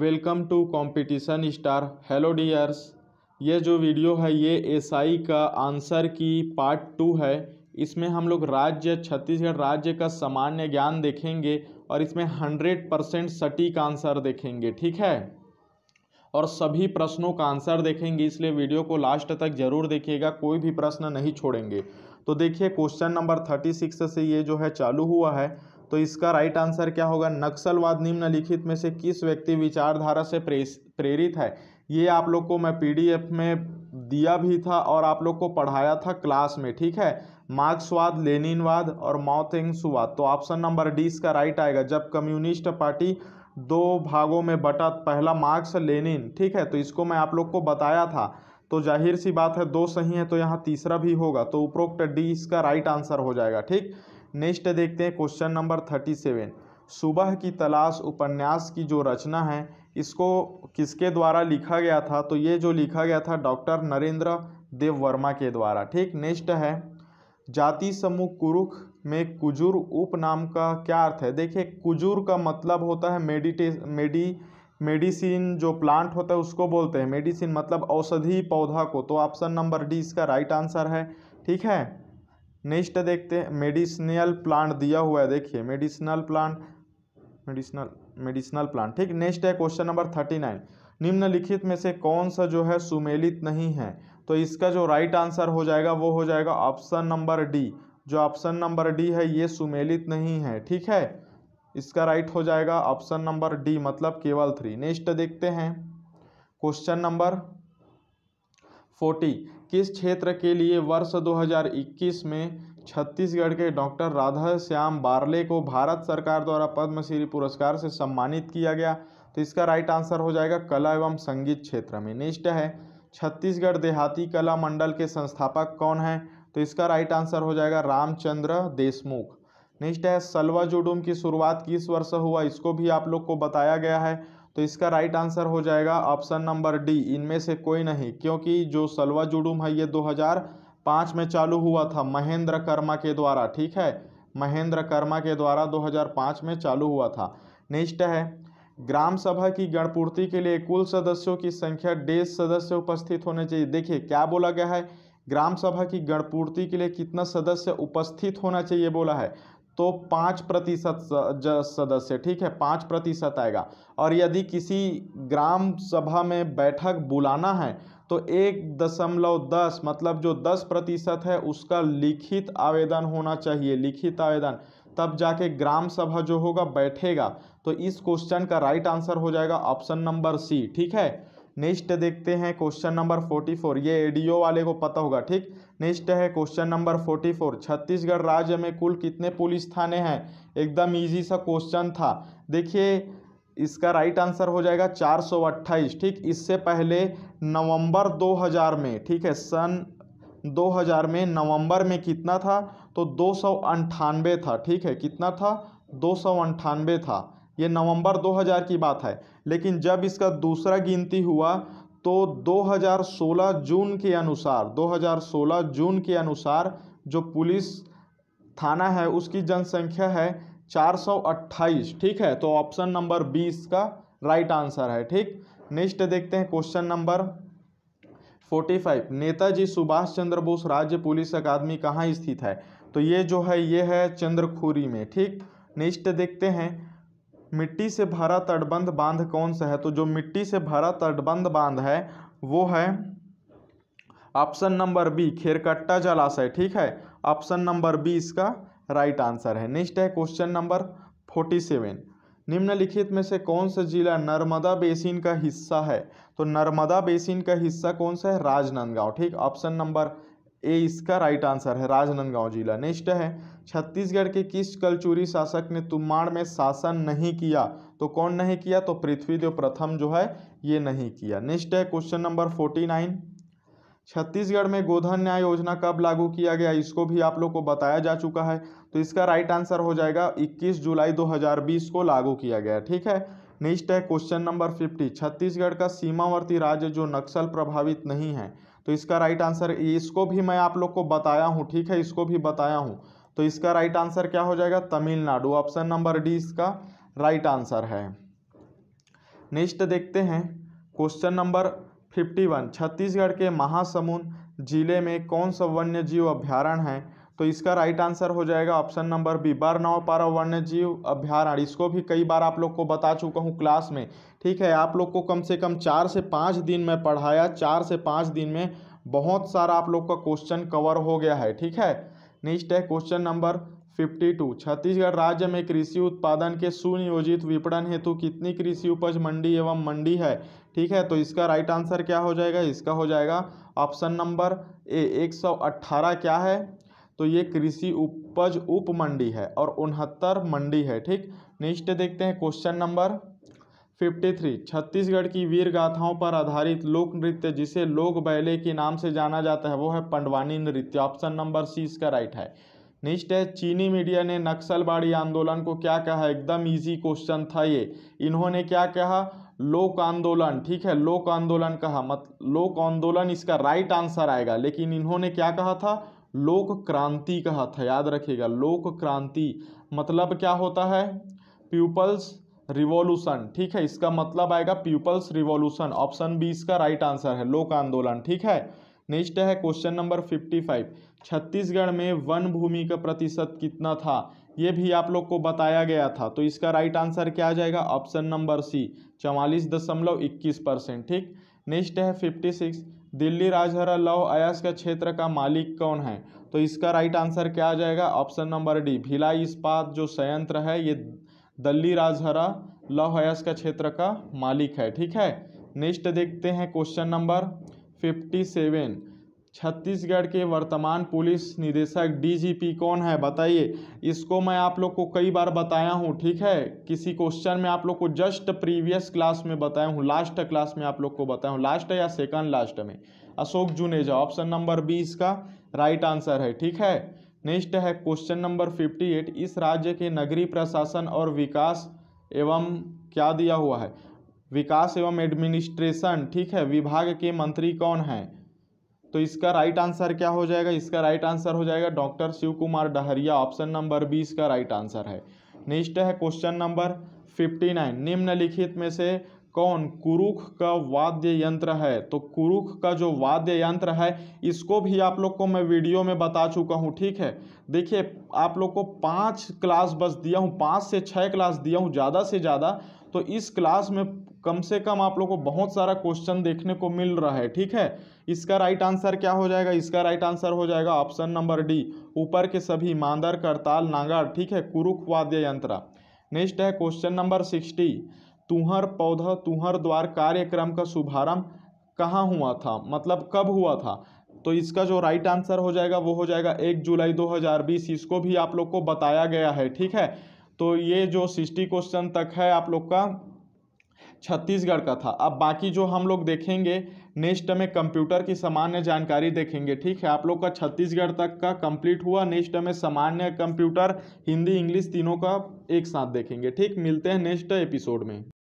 welcome to competition star hello dears ये जो video है ये एसआई का आंसर की पार्ट टू है इसमें हम लोग राज्य छत्तीसगढ़ राज्य का सामान्य ज्ञान देखेंगे और इसमें हंड्रेड परसेंट सटीक आंसर देखेंगे ठीक है और सभी प्रश्नों का आंसर देखेंगे इसलिए वीडियो को लास्ट तक जरूर देखिएगा कोई भी प्रश्न नहीं छोड़ेंगे तो देखिए क्वेश्चन नंबर थर्टी सिक्स से ये जो है चालू हुआ है तो इसका राइट आंसर क्या होगा नक्सलवाद निम्नलिखित में से किस व्यक्ति विचारधारा से प्रेरित है ये आप लोग को मैं पीडीएफ में दिया भी था और आप लोग को पढ़ाया था क्लास में ठीक है मार्क्सवाद लेनिनवाद और माउथेंगसुवाद तो ऑप्शन नंबर डी इसका राइट आएगा जब कम्युनिस्ट पार्टी दो भागों में बटा पहला मार्क्स लेनिन ठीक है तो इसको मैं आप लोग को बताया था तो जाहिर सी बात है दो सही है तो यहाँ तीसरा भी होगा तो उपरोक्त डी इसका राइट आंसर हो जाएगा ठीक नेक्स्ट देखते हैं क्वेश्चन नंबर थर्टी सेवन सुबह की तलाश उपन्यास की जो रचना है इसको किसके द्वारा लिखा गया था तो ये जो लिखा गया था डॉक्टर नरेंद्र देव वर्मा के द्वारा ठीक नेक्स्ट है जाति समूह कुरुख में उप उपनाम का क्या अर्थ है देखिए कुजूर का मतलब होता है मेडिटे मेडी मेडिसिन जो प्लांट होता है उसको बोलते हैं मेडिसिन मतलब औषधि पौधा को तो ऑप्शन नंबर डी इसका राइट आंसर है ठीक है नेक्स्ट देखते हैं मेडिसिनल प्लांट दिया हुआ है देखिए medicinal plant medicinal medicinal plant ठीक नेक्स्ट है क्वेश्चन नंबर थर्टी नाइन निम्नलिखित में से कौन सा जो है सुमेलित नहीं है तो इसका जो राइट आंसर हो जाएगा वो हो जाएगा ऑप्शन नंबर डी जो ऑप्शन नंबर डी है ये सुमेलित नहीं है ठीक है इसका राइट हो जाएगा ऑप्शन नंबर डी मतलब केवल थ्री नेक्स्ट देखते हैं क्वेश्चन नंबर फोर्टी किस क्षेत्र के लिए वर्ष 2021 में छत्तीसगढ़ के डॉक्टर राधा श्याम बारले को भारत सरकार द्वारा पद्मश्री पुरस्कार से सम्मानित किया गया तो इसका राइट आंसर हो जाएगा कला एवं संगीत क्षेत्र में नेक्स्ट है छत्तीसगढ़ देहाती कला मंडल के संस्थापक कौन है तो इसका राइट आंसर हो जाएगा रामचंद्र देशमुख नेक्स्ट है सलवा जुडुम की शुरुआत किस वर्ष हुआ इसको भी आप लोग को बताया गया है तो इसका राइट आंसर हो जाएगा ऑप्शन नंबर डी इनमें से कोई नहीं क्योंकि जो सलवा जुडूम है ये 2005 में चालू हुआ था महेंद्र कर्मा के द्वारा ठीक है महेंद्र कर्मा के द्वारा 2005 में चालू हुआ था नेक्स्ट है ग्राम सभा की गणपूर्ति के लिए कुल सदस्यों की संख्या डेढ़ सदस्य उपस्थित होने चाहिए देखिए क्या बोला गया है ग्राम सभा की गणपूर्ति के लिए कितना सदस्य उपस्थित होना चाहिए बोला है तो पाँच प्रतिशत सदस्य ठीक है पाँच प्रतिशत आएगा और यदि किसी ग्राम सभा में बैठक बुलाना है तो एक दशमलव दस मतलब जो दस प्रतिशत है उसका लिखित आवेदन होना चाहिए लिखित आवेदन तब जाके ग्राम सभा जो होगा बैठेगा तो इस क्वेश्चन का राइट आंसर हो जाएगा ऑप्शन नंबर सी ठीक है नेक्स्ट देखते हैं क्वेश्चन नंबर फोर्टी फोर ये एडीओ वाले को पता होगा ठीक नेक्स्ट है question number forty four Chhattisgarh राज्य में कुल कितने पुलिस थाने हैं एकदम ईजी सा क्वेश्चन था देखिए इसका राइट आंसर हो जाएगा चार सौ अट्ठाईस ठीक इससे पहले नवंबर हज़ार में ठीक है सन दो हजार में नवंबर में कितना था तो दो सौ अंठानवे था ठीक है कितना था दो सौ अंठानवे था ये नवंबर 2000 की बात है लेकिन जब इसका दूसरा गिनती हुआ तो 2016 जून के अनुसार 2016 जून के अनुसार जो पुलिस थाना है उसकी जनसंख्या है 428 ठीक है तो ऑप्शन नंबर बी का राइट आंसर है ठीक नेक्स्ट देखते हैं क्वेश्चन नंबर 45 नेताजी सुभाष चंद्र बोस राज्य पुलिस अकादमी कहाँ स्थित है तो ये जो है ये है चंद्रखुरी में ठीक नेक्स्ट देखते हैं मिट्टी से भरा तटबंध बांध कौन सा है तो जो मिट्टी से भरा तटबंध बांध है वो है ऑप्शन नंबर बी खेरकट्टा जलाशय ठीक है ऑप्शन नंबर बी इसका राइट आंसर है नेक्स्ट है क्वेश्चन नंबर फोर्टी सेवन निम्नलिखित में से कौन सा जिला नर्मदा बेसिन का हिस्सा है तो नर्मदा बेसिन का हिस्सा कौन सा है राजनांदगांव ठीक ऑप्शन नंबर ए इसका राइट आंसर है राजनांदगांव जिला नेक्स्ट है छत्तीसगढ़ के किस कलचूरी शासक ने तुम्माड़ में शासन नहीं किया तो कौन नहीं किया तो पृथ्वीदेव प्रथम जो है ये नहीं किया नेक्स्ट है question number forty nine Chhattisgarh में गोधन न्याय योजना कब लागू किया गया इसको भी आप लोग को बताया जा चुका है तो इसका राइट आंसर हो जाएगा इक्कीस जुलाई दो को लागू किया गया ठीक है नेक्स्ट है क्वेश्चन नंबर फिफ्टी छत्तीसगढ़ का सीमावर्ती राज्य जो नक्सल प्रभावित नहीं है तो इसका राइट आंसर इसको भी मैं आप लोग को बताया हूँ ठीक है इसको भी बताया हूँ तो इसका राइट आंसर क्या हो जाएगा तमिलनाडु ऑप्शन नंबर डी इसका राइट आंसर है नेक्स्ट देखते हैं question number fifty one Chhattisgarh के महासमुंद जिले में कौन सा वन्य जीव अभ्यारण्य है तो इसका राइट आंसर हो जाएगा ऑप्शन नंबर बी बर्नाव पर वन्य जीव अभ्यारण इसको भी कई बार आप लोग को बता चुका हूँ क्लास में ठीक है आप लोग को कम से कम चार से पाँच दिन में पढ़ाया चार से पाँच दिन में बहुत सारा आप लोग का क्वेश्चन कवर हो गया है ठीक है नेक्स्ट है question number fifty two Chhattisgarh राज्य में कृषि उत्पादन के सुनियोजित विपणन हेतु कितनी कृषि उपज मंडी एवं मंडी है ठीक है तो इसका राइट आंसर क्या हो जाएगा इसका हो जाएगा ऑप्शन नंबर ए एक सौ अट्ठारह क्या है तो ये कृषि उपज उप मंडी है और उनहत्तर मंडी है ठीक नेक्स्ट देखते हैं question number fifty three Chhattisgarh की वीर गाथाओं पर आधारित लोक नृत्य जिसे लोक बैले के नाम से जाना जाता है वो है पंडवानी नृत्य ऑप्शन नंबर सी इसका राइट है नेक्स्ट है चीनी मीडिया ने नक्सलबाड़ी आंदोलन को क्या कहा एकदम इजी क्वेश्चन था ये इन्होंने क्या कहा लोक आंदोलन ठीक है लोक आंदोलन कहा मत लोक आंदोलन इसका राइट आंसर आएगा लेकिन इन्होंने क्या कहा था लोक क्रांति कहा था याद रखिएगा लोक क्रांति मतलब क्या होता है पीपल्स रिवॉल्यूशन ठीक है इसका मतलब आएगा पीपल्स रिवॉल्यूशन ऑप्शन बी इसका राइट आंसर है लोक आंदोलन ठीक है नेक्स्ट है question number fifty five Chhattisgarh में वन भूमि का प्रतिशत कितना था ये भी आप लोग को बताया गया था तो इसका राइट आंसर क्या आ जाएगा ऑप्शन नंबर सी चवालीस दशमलव इक्कीस परसेंट ठीक नेक्स्ट है फिफ्टी सिक्स दिल्ली राजहरा लौह अयास का क्षेत्र का मालिक कौन है तो इसका राइट आंसर क्या आ जाएगा ऑप्शन नंबर डी भिलाई इस्पात जो संयंत्र है ये दिल्ली राजहरा लौह अयास का क्षेत्र का मालिक है ठीक है नेक्स्ट देखते हैं question number fifty seven Chhattisgarh के वर्तमान पुलिस निदेशक डीजीपी कौन है बताइए इसको मैं आप लोग को कई बार बताया हूँ ठीक है किसी क्वेश्चन में आप लोग को जस्ट प्रीवियस क्लास में बताया हूँ लास्ट क्लास में आप लोग को बताया हूँ लास्ट या सेकंड लास्ट में Ashok Juneja option number B इसका राइट आंसर है ठीक है नेक्स्ट है क्वेश्चन नंबर फिफ्टी एट इस राज्य के नगरीय प्रशासन और विकास एवं क्या दिया हुआ है विकास एवं एडमिनिस्ट्रेशन ठीक है विभाग के मंत्री कौन हैं तो इसका राइट आंसर क्या हो जाएगा इसका राइट आंसर हो जाएगा doctor Shiv Kumar Dahariya option number B इसका राइट आंसर है नेक्स्ट है क्वेश्चन नंबर फिफ्टी नाइन निम्नलिखित में से कौन कुरुख का वाद्य यंत्र है तो कुरुख का जो वाद्य यंत्र है इसको भी आप लोग को मैं वीडियो में बता चुका हूँ ठीक है देखिए आप लोग को पाँच क्लास बस दिया हूँ पाँच से छः क्लास दिया हूँ ज़्यादा से ज़्यादा तो इस क्लास में कम से कम आप लोगों को बहुत सारा क्वेश्चन देखने को मिल रहा है ठीक है इसका राइट आंसर क्या हो जाएगा इसका राइट आंसर हो जाएगा ऑप्शन नंबर डी ऊपर के सभी मांदर करताल नांगर ठीक है कुरुख वाद्य यंत्र नेक्स्ट है क्वेश्चन नंबर सिक्सटी तुहर पौधा तुहर द्वार कार्यक्रम का शुभारंभ कहाँ हुआ था मतलब कब हुआ था तो इसका जो राइट आंसर हो जाएगा वो हो जाएगा एक जुलाई 2020 इसको भी आप लोग को बताया गया है ठीक है तो ये जो सिक्सटी क्वेश्चन तक है आप लोग का छत्तीसगढ़ का था अब बाकी जो हम लोग देखेंगे नेक्स्ट में कंप्यूटर की सामान्य जानकारी देखेंगे ठीक है आप लोग का छत्तीसगढ़ तक का कंप्लीट हुआ नेक्स्ट में सामान्य कंप्यूटर हिंदी इंग्लिश तीनों का एक साथ देखेंगे ठीक मिलते हैं नेक्स्ट एपिसोड में